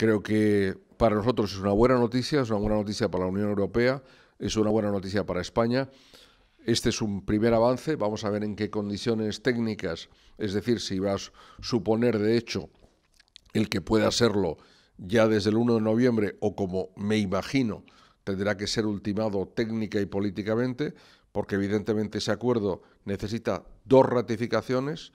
Creo que para nosotros es una buena noticia, es una buena noticia para la Unión Europea, es una buena noticia para España. Este es un primer avance, vamos a ver en qué condiciones técnicas, es decir, si vas a suponer de hecho el que pueda hacerlo ya desde el 1 de noviembre o como me imagino tendrá que ser ultimado técnica y políticamente, porque evidentemente ese acuerdo necesita dos ratificaciones,